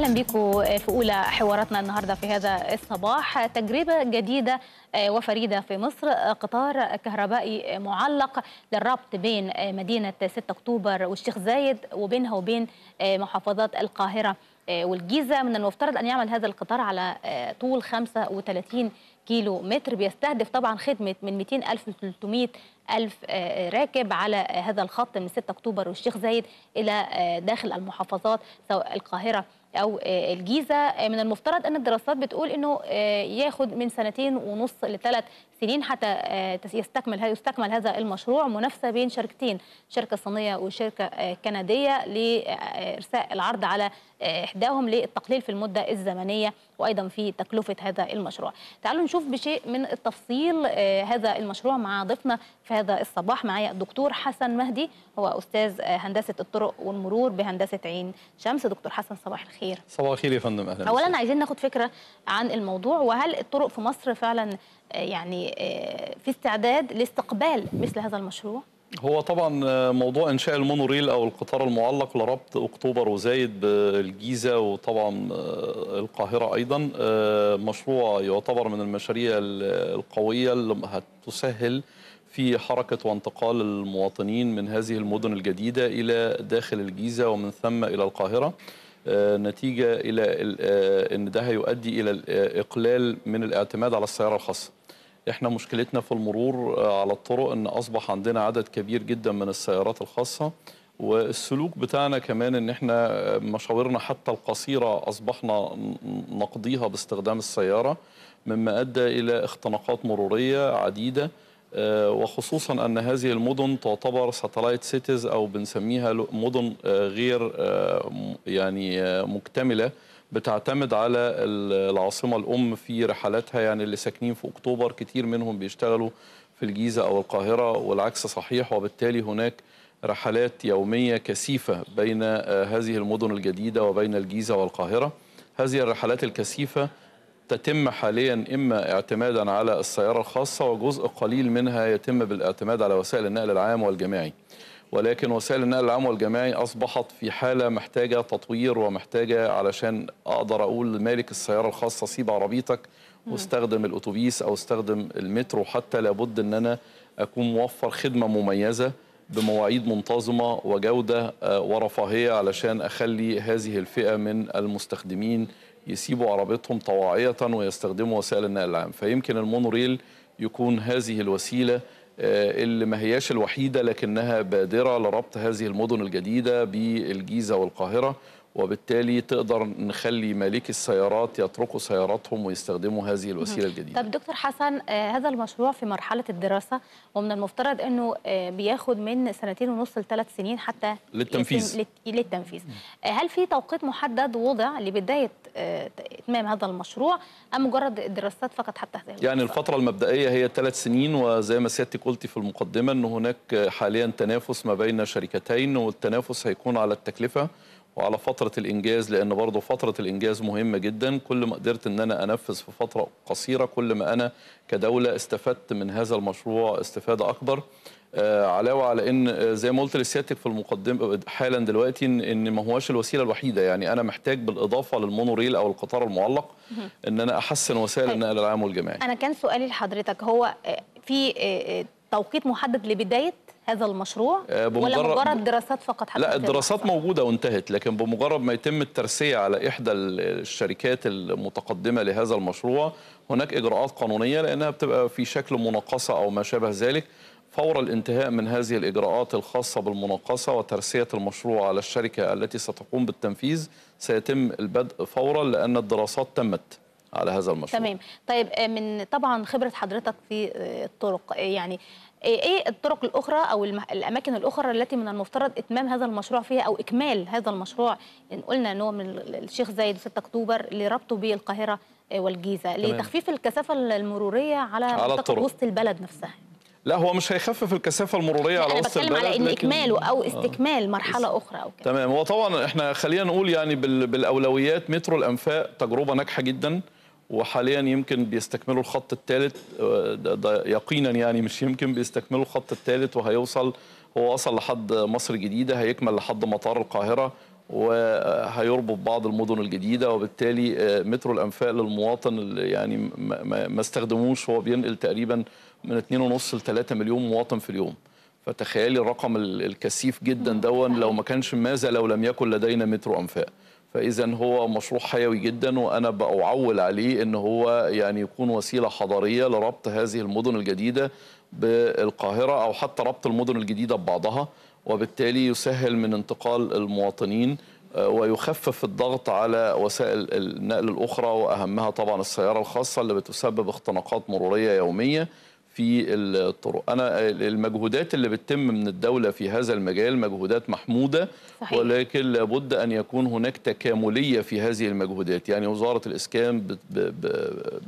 اهلا بيكم آه، في اولى حواراتنا النهارده في هذا الصباح تجربه جديده آه، وفريده في مصر آه، قطار كهربائي معلق للربط بين مدينه 6 اكتوبر والشيخ زايد وبينها وبين محافظات القاهره والجيزه من المفترض ان يعمل هذا القطار على طول 35 كيلو متر بيستهدف طبعا خدمه من 200 الف ل 300 الف راكب على هذا الخط من 6 اكتوبر والشيخ زايد الى داخل المحافظات سواء القاهره او آه، الجيزه آه، من المفترض ان الدراسات بتقول انه آه، ياخد من سنتين ونص لثلاث سنين حتى آه، يستكمل يستكمل هذا المشروع منافسه بين شركتين شركه صينيه وشركه آه، كنديه لارساء العرض على آه، احداهم للتقليل في المده الزمنيه وايضا في تكلفه هذا المشروع. تعالوا نشوف بشيء من التفصيل هذا المشروع مع ضيفنا في هذا الصباح معايا الدكتور حسن مهدي هو استاذ هندسه الطرق والمرور بهندسه عين شمس دكتور حسن صباح الخير. صباح الخير يا فندم اهلا. اولا عايزين ناخد فكره عن الموضوع وهل الطرق في مصر فعلا يعني آه، في استعداد لاستقبال مثل هذا المشروع؟ هو طبعا آه، موضوع انشاء المونوريل او القطار المعلق لربط اكتوبر وزايد بالجيزه وطبعا آه، القاهره ايضا مشروع يعتبر من المشاريع القويه اللي هتسهل في حركة وانتقال المواطنين من هذه المدن الجديدة إلى داخل الجيزة ومن ثم إلى القاهرة آه، نتيجه الى آه، ان ده هيؤدي الى آه، اقلال من الاعتماد على السياره الخاصه احنا مشكلتنا في المرور على الطرق ان اصبح عندنا عدد كبير جدا من السيارات الخاصه والسلوك بتاعنا كمان ان احنا مشاورنا حتى القصيره اصبحنا نقضيها باستخدام السياره مما ادى الى اختناقات مروريه عديده آه، وخصوصا أن هذه المدن تعتبر ساتلايت سيتيز أو بنسميها مدن آه، غير آه، يعني مكتملة بتعتمد على العاصمة الأم في رحلاتها يعني اللي ساكنين في أكتوبر كتير منهم بيشتغلوا في الجيزة أو القاهرة والعكس صحيح وبالتالي هناك رحلات يومية كثيفة بين هذه المدن الجديدة وبين الجيزة والقاهرة هذه الرحلات الكثيفة تتم حاليا إما اعتمادا على السيارة الخاصة وجزء قليل منها يتم بالاعتماد على وسائل النقل العام والجماعي ولكن وسائل النقل العام والجماعي أصبحت في حالة محتاجة تطوير ومحتاجة علشان أقدر أقول مالك السيارة الخاصة سيب عربيتك واستخدم الأتوبيس أو استخدم المترو حتى لابد أن أنا أكون موفر خدمة مميزة بمواعيد منتظمة وجودة آه، ورفاهية علشان أخلي هذه الفئة من المستخدمين يسيبوا عربيتهم طواعية ويستخدموا وسائل النقل العام فيمكن المونوريل يكون هذه الوسيلة آه، اللي ما هياش الوحيدة لكنها بادرة لربط هذه المدن الجديدة بالجيزة والقاهرة وبالتالي تقدر نخلي مالكي السيارات يتركوا سياراتهم ويستخدموا هذه الوسيله الجديده. طب دكتور حسن آه، هذا المشروع في مرحله الدراسه ومن المفترض انه آه، بياخد من سنتين ونص لثلاث سنين حتى للتنفيذ للتنفيذ. آه، هل في توقيت محدد وضع لبدايه اتمام هذا المشروع ام مجرد الدراسات فقط حتى هذه المشروع؟ يعني الفتره المبدئيه هي ثلاث سنين وزي ما سيادتي قلتي في المقدمه ان هناك حاليا تنافس ما بين شركتين والتنافس هيكون على التكلفه وعلى فترة الإنجاز لأن برضه فترة الإنجاز مهمة جدا كل ما قدرت أن أنا أنفذ في فترة قصيرة كل ما أنا كدولة استفدت من هذا المشروع استفادة أكبر آه، علاوة على أن آه، زي ما قلت لسيادتك في المقدمة حالا دلوقتي أن ما هواش الوسيلة الوحيدة يعني أنا محتاج بالإضافة للمونوريل أو القطار المعلق أن أنا أحسن وسائل طيب. النقل العام والجماعي أنا كان سؤالي لحضرتك هو آه، في توقيت محدد لبداية هذا المشروع آه، بمجرد ولا مجرد دراسات فقط حتى لا الدراسات موجودة وانتهت لكن بمجرد ما يتم الترسية على إحدى الشركات المتقدمة لهذا المشروع هناك إجراءات قانونية لأنها بتبقى في شكل مناقصة أو ما شابه ذلك فور الانتهاء من هذه الإجراءات الخاصة بالمناقصة وترسية المشروع على الشركة التي ستقوم بالتنفيذ سيتم البدء فورا لأن الدراسات تمت على هذا المشروع تمام طيب آه، من طبعا خبرة حضرتك في آه، الطرق يعني إيه،, ايه الطرق الاخرى او الاماكن الاخرى التي من المفترض اتمام هذا المشروع فيها او اكمال هذا المشروع ان قلنا ان هو من الشيخ زايد 6 اكتوبر لربطه بالقاهره إيه، والجيزه تمام. لتخفيف الكثافه المروريه على, على منطقه وسط البلد نفسها لا هو مش هيخفف الكثافه المروريه يعني على وسط البلد على ان لكن... اكماله او آه. استكمال آه. مرحله اخرى او كده تمام هو طبعا احنا خلينا نقول يعني بالاولويات مترو الانفاق تجربه ناجحه جدا وحاليا يمكن بيستكملوا الخط الثالث آه، يقينا يعني مش يمكن بيستكملوا الخط الثالث وهيوصل هو وصل لحد مصر الجديده هيكمل لحد مطار القاهره وهيربط بعض المدن الجديده وبالتالي آه، مترو الانفاق للمواطن اللي يعني ما استخدموش هو بينقل تقريبا من 2.5 ل 3 مليون مواطن في اليوم فتخيلي الرقم الكثيف جدا دون لو ما كانش ماذا لو لم يكن لدينا مترو انفاق فاذا هو مشروع حيوي جدا وانا باعول عليه ان هو يعني يكون وسيله حضاريه لربط هذه المدن الجديده بالقاهره او حتى ربط المدن الجديده ببعضها وبالتالي يسهل من انتقال المواطنين آه، ويخفف الضغط على وسائل النقل الاخرى واهمها طبعا السياره الخاصه اللي بتسبب اختناقات مروريه يوميه في الطرق أنا المجهودات اللي بتتم من الدولة في هذا المجال مجهودات محمودة صحيح. ولكن لابد أن يكون هناك تكاملية في هذه المجهودات يعني وزارة الإسكان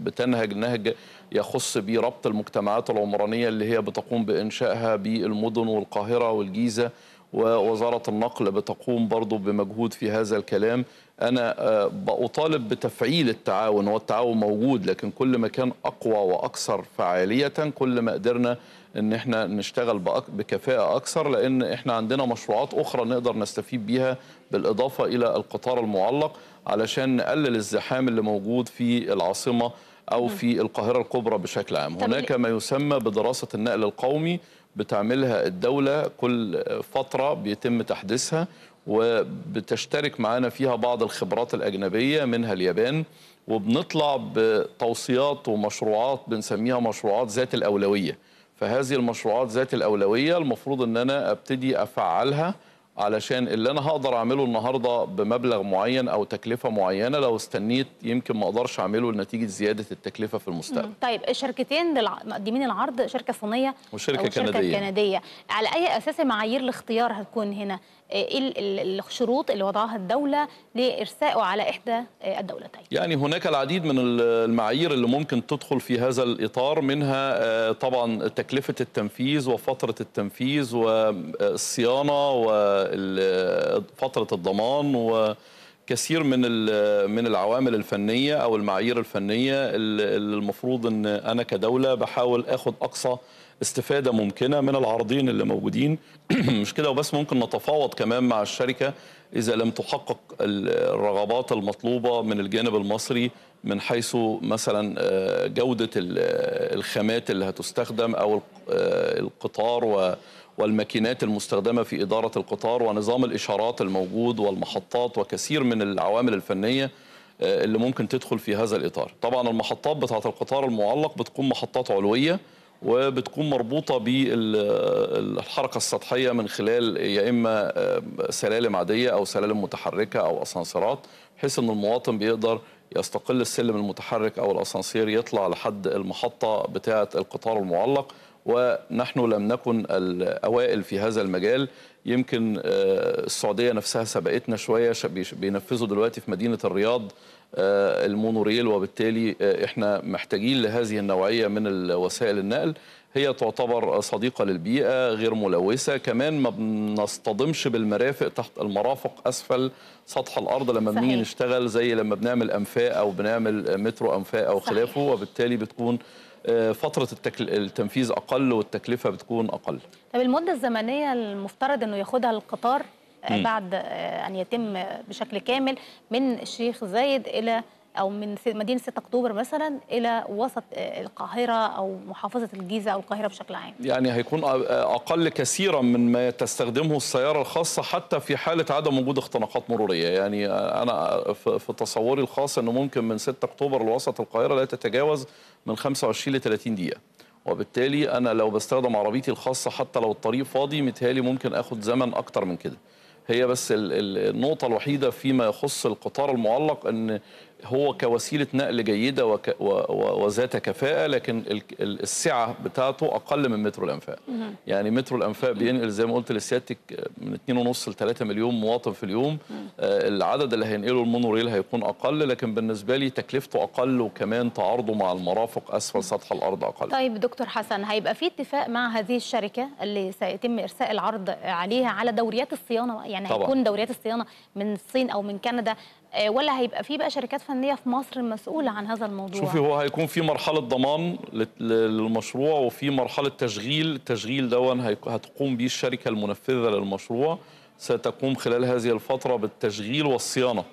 بتنهج نهج يخص بربط المجتمعات العمرانية اللي هي بتقوم بإنشائها بالمدن والقاهرة والجيزة ووزارة النقل بتقوم برضو بمجهود في هذا الكلام أنا آه، بأطالب بتفعيل التعاون والتعاون موجود لكن كل ما كان أقوى وأكثر فعالية كل ما قدرنا ان احنا نشتغل بكفاءه اكثر لان احنا عندنا مشروعات اخرى نقدر نستفيد بيها بالاضافه الى القطار المعلق علشان نقلل الزحام اللي موجود في العاصمه او في القاهره الكبرى بشكل عام هناك ما يسمى بدراسه النقل القومي بتعملها الدولة كل فترة بيتم تحديثها وبتشترك معانا فيها بعض الخبرات الأجنبية منها اليابان وبنطلع بتوصيات ومشروعات بنسميها مشروعات ذات الأولوية فهذه المشروعات ذات الأولوية المفروض أن أنا أبتدي أفعلها علشان اللي انا هقدر اعمله النهارده بمبلغ معين او تكلفه معينه لو استنيت يمكن ما اقدرش اعمله لنتيجه زياده التكلفه في المستقبل. طيب الشركتين مقدمين العرض شركه صينيه وشركه, كنديه. كنديه على اي اساس معايير الاختيار هتكون هنا؟ إيه الشروط اللي وضعها الدولة لإرسائه على إحدى إيه، الدولتين يعني هناك العديد من المعايير اللي ممكن تدخل في هذا الإطار منها آه، طبعا تكلفة التنفيذ وفترة التنفيذ والصيانة وفترة الضمان و كثير من من العوامل الفنيه او المعايير الفنيه اللي المفروض ان انا كدوله بحاول اخد اقصى استفادة ممكنة من العارضين اللي موجودين مش كده وبس ممكن نتفاوض كمان مع الشركة إذا لم تحقق الرغبات المطلوبة من الجانب المصري من حيث مثلا آه، جودة الخامات اللي هتستخدم أو آه، القطار والماكينات المستخدمة في إدارة القطار ونظام الإشارات الموجود والمحطات وكثير من العوامل الفنية آه، اللي ممكن تدخل في هذا الإطار طبعا المحطات بتاعة القطار المعلق بتكون محطات علوية وبتكون مربوطه بالحركه السطحيه من خلال يا اما آه، سلالم عاديه او سلالم متحركه او اسانسيرات بحيث ان المواطن بيقدر يستقل السلم المتحرك او الاسانسير يطلع لحد المحطه بتاعه القطار المعلق ونحن لم نكن الاوائل في هذا المجال يمكن آه، السعودية نفسها سبقتنا شوية بينفذوا دلوقتي في مدينة الرياض آه، المونوريل وبالتالي آه، احنا محتاجين لهذه النوعية من وسائل النقل هي تعتبر صديقة للبيئة غير ملوثة كمان ما بنصطدمش بالمرافق تحت المرافق أسفل سطح الأرض لما بنيجي نشتغل زي لما بنعمل أنفاق أو بنعمل مترو أنفاق أو خلافه وبالتالي بتكون فتره التكل... التنفيذ اقل والتكلفه بتكون اقل طب المده الزمنيه المفترض انه ياخدها القطار آه، م. بعد آه، ان يتم بشكل كامل من الشيخ زايد الى او من مدينه 6 اكتوبر مثلا الى وسط آه، القاهره او محافظه الجيزه او القاهره بشكل عام. يعني هيكون اقل كثيرا من ما تستخدمه السياره الخاصه حتى في حاله عدم وجود اختناقات مروريه، يعني انا في تصوري الخاص انه ممكن من 6 اكتوبر لوسط القاهره لا تتجاوز من 25 ل 30 دقيقه وبالتالي انا لو بستخدم عربيتي الخاصه حتى لو الطريق فاضي متهيألي ممكن اخد زمن اكتر من كده هي بس النقطه الوحيده فيما يخص القطار المعلق ان هو كوسيله نقل جيده وك... و... و... وذات كفاءه لكن ال... السعه بتاعته اقل من مترو الانفاق يعني مترو الانفاق بينقل زي ما قلت لسيادتك آه، من 2.5 ل 3 مليون مواطن في اليوم آه العدد اللي هينقله المونوريل هيكون اقل لكن بالنسبه لي تكلفته اقل وكمان تعارضه مع المرافق اسفل سطح الارض اقل طيب دكتور حسن هيبقى في اتفاق مع هذه الشركه اللي سيتم ارساء العرض عليها على دوريات الصيانه يعني طبعا. هيكون دوريات الصيانه من الصين او من كندا آه، ولا هيبقى في بقى شركات فنيه في مصر مسؤوله عن هذا الموضوع شوفي هو هيكون في مرحله ضمان للمشروع وفي مرحله تشغيل التشغيل دون هتقوم به الشركه المنفذه للمشروع ستقوم خلال هذه الفتره بالتشغيل والصيانه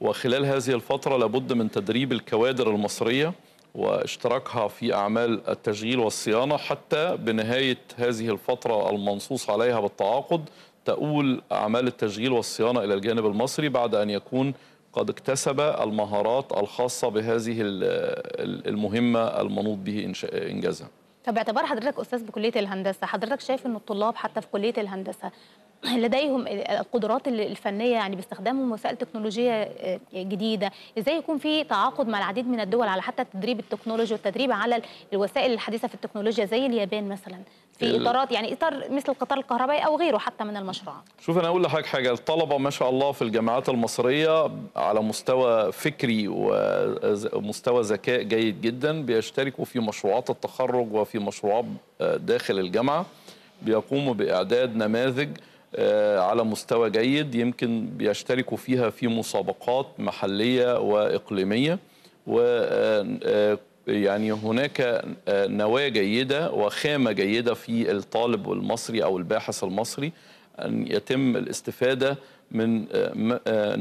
وخلال هذه الفتره لابد من تدريب الكوادر المصريه واشتراكها في اعمال التشغيل والصيانه حتى بنهايه هذه الفتره المنصوص عليها بالتعاقد تؤول اعمال التشغيل والصيانه الى الجانب المصري بعد ان يكون قد اكتسب المهارات الخاصة بهذه المهمة المنوط به إنجازها طب باعتبار حضرتك أستاذ بكلية الهندسة حضرتك شايف أن الطلاب حتى في كلية الهندسة لديهم القدرات الفنيه يعني باستخدامهم وسائل تكنولوجيه آه، جديده ازاي يكون في تعاقد مع العديد من الدول على حتى تدريب التكنولوجيا والتدريب على الوسائل الحديثه في التكنولوجيا زي اليابان مثلا في اطارات يعني اطار مثل القطار الكهربائي او غيره حتى من المشروعات شوف انا اقول لحضرتك حاجه الطلبه ما شاء الله في الجامعات المصريه على مستوى فكري ومستوى ذكاء جيد جدا بيشتركوا في مشروعات التخرج وفي مشروعات آه، داخل الجامعه بيقوموا باعداد نماذج آه، على مستوى جيد يمكن بيشتركوا فيها في مسابقات محلية وإقليمية و آه، آه، يعني هناك نواة جيدة وخامة جيدة في الطالب المصري أو الباحث المصري أن يتم الاستفادة من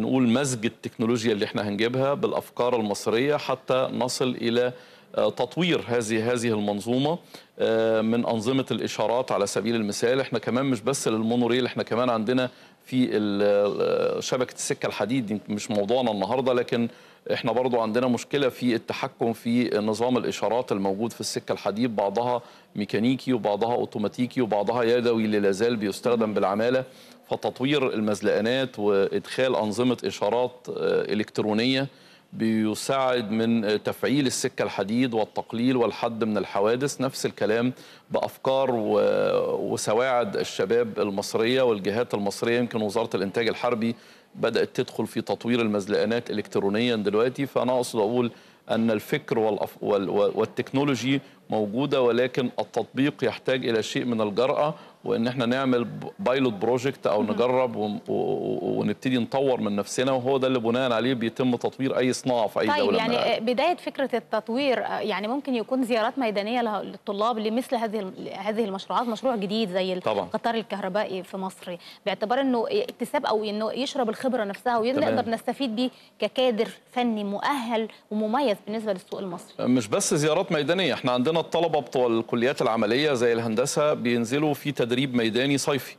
نقول مزج التكنولوجيا اللي احنا هنجيبها بالأفكار المصرية حتى نصل إلى آه، تطوير هذه هذه المنظومه آه، من انظمه الاشارات على سبيل المثال احنا كمان مش بس للمونوريل احنا كمان عندنا في آه، شبكه السكه الحديد مش موضوعنا النهارده لكن احنا برضو عندنا مشكله في التحكم في نظام الاشارات الموجود في السكه الحديد بعضها ميكانيكي وبعضها اوتوماتيكي وبعضها يدوي اللي لازال بيستخدم بالعماله فتطوير المزلقانات وادخال انظمه اشارات الكترونيه بيساعد من تفعيل السكة الحديد والتقليل والحد من الحوادث نفس الكلام بأفكار وسواعد الشباب المصرية والجهات المصرية يمكن وزارة الإنتاج الحربي بدأت تدخل في تطوير المزلقانات إلكترونيا دلوقتي فأنا أقصد أقول أن الفكر والأف... وال... والتكنولوجي موجودة ولكن التطبيق يحتاج إلى شيء من الجرأة وان احنا نعمل بايلوت بروجكت او نجرب ونبتدي نطور من نفسنا وهو ده اللي بناء عليه بيتم تطوير اي صناعه في اي طيب دوله يعني مقارنة. بدايه فكره التطوير يعني ممكن يكون زيارات ميدانيه للطلاب لمثل هذه هذه المشروعات مشروع جديد زي طبعا. القطار الكهربائي في مصر باعتبار انه اكتساب او انه يشرب الخبره نفسها ونقدر نستفيد بيه ككادر فني مؤهل ومميز بالنسبه للسوق المصري مش بس زيارات ميدانيه احنا عندنا الطلبه بتوع الكليات العمليه زي الهندسه بينزلوا في تدريب ميداني صيفي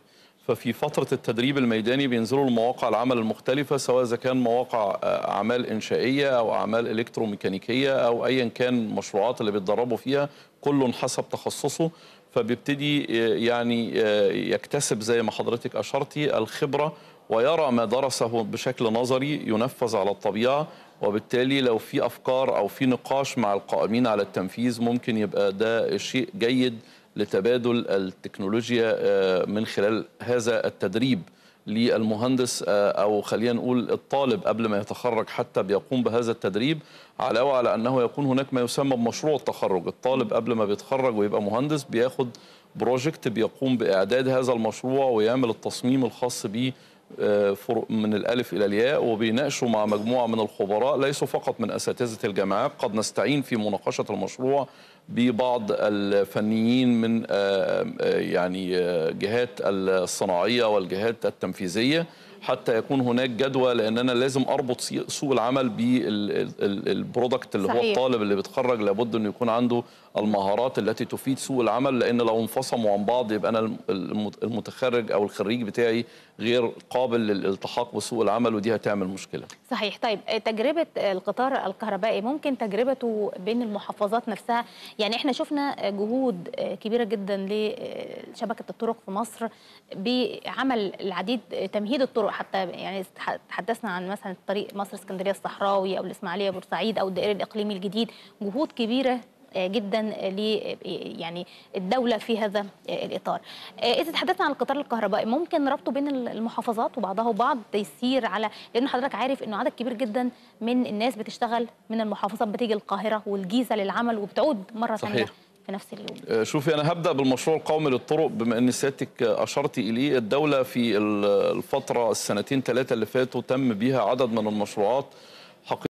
ففي فترة التدريب الميداني بينزلوا لمواقع العمل المختلفة سواء إذا كان مواقع آه، أعمال إنشائية أو أعمال إلكتروميكانيكية أو أيا كان المشروعات اللي بيتدربوا فيها كل حسب تخصصه فبيبتدي آه، يعني آه، يكتسب زي ما حضرتك أشرتي الخبرة ويرى ما درسه بشكل نظري ينفذ على الطبيعة وبالتالي لو في أفكار أو في نقاش مع القائمين على التنفيذ ممكن يبقى ده شيء جيد لتبادل التكنولوجيا آه، من خلال هذا التدريب للمهندس آه، أو خلينا نقول الطالب قبل ما يتخرج حتى بيقوم بهذا التدريب على وعلى أنه يكون هناك ما يسمى بمشروع التخرج الطالب قبل ما بيتخرج ويبقى مهندس بياخد بروجكت بيقوم بإعداد هذا المشروع ويعمل التصميم الخاص بيه آه، من الألف إلى الياء وبيناقشوا مع مجموعة من الخبراء ليسوا فقط من أساتذة الجامعات قد نستعين في مناقشة المشروع ببعض الفنيين من آه، آه، يعني جهات الصناعية والجهات التنفيذية حتى يكون هناك جدوى لان انا لازم اربط سوق العمل بالبرودكت اللي صحيح. هو الطالب اللي بيتخرج لابد انه يكون عنده المهارات التي تفيد سوق العمل لان لو انفصموا عن بعض يبقى انا المتخرج او الخريج بتاعي غير قابل للالتحاق بسوق العمل ودي هتعمل مشكله. صحيح طيب آه، تجربه القطار الكهربائي ممكن تجربته بين المحافظات نفسها يعني احنا شفنا آه، جهود آه، كبيره جدا لشبكه الطرق في مصر بعمل العديد تمهيد الطرق حتى يعني تحدثنا عن مثلا طريق مصر اسكندريه الصحراوي او الاسماعيليه بورسعيد او الدائري الاقليمي الجديد جهود كبيره جدا ل يعني الدوله في هذا الاطار. آه، اذا تحدثنا عن القطار الكهربائي ممكن ربطه بين المحافظات وبعضها وبعض تيسير على لان حضرتك عارف انه عدد كبير جدا من الناس بتشتغل من المحافظات بتيجي القاهره والجيزه للعمل وبتعود مره ثانيه في نفس اليوم آه، شوفي انا هبدا بالمشروع القومي للطرق بما ان سيادتك اشرت اليه الدوله في الفتره السنتين ثلاثه اللي فاتوا تم بيها عدد من المشروعات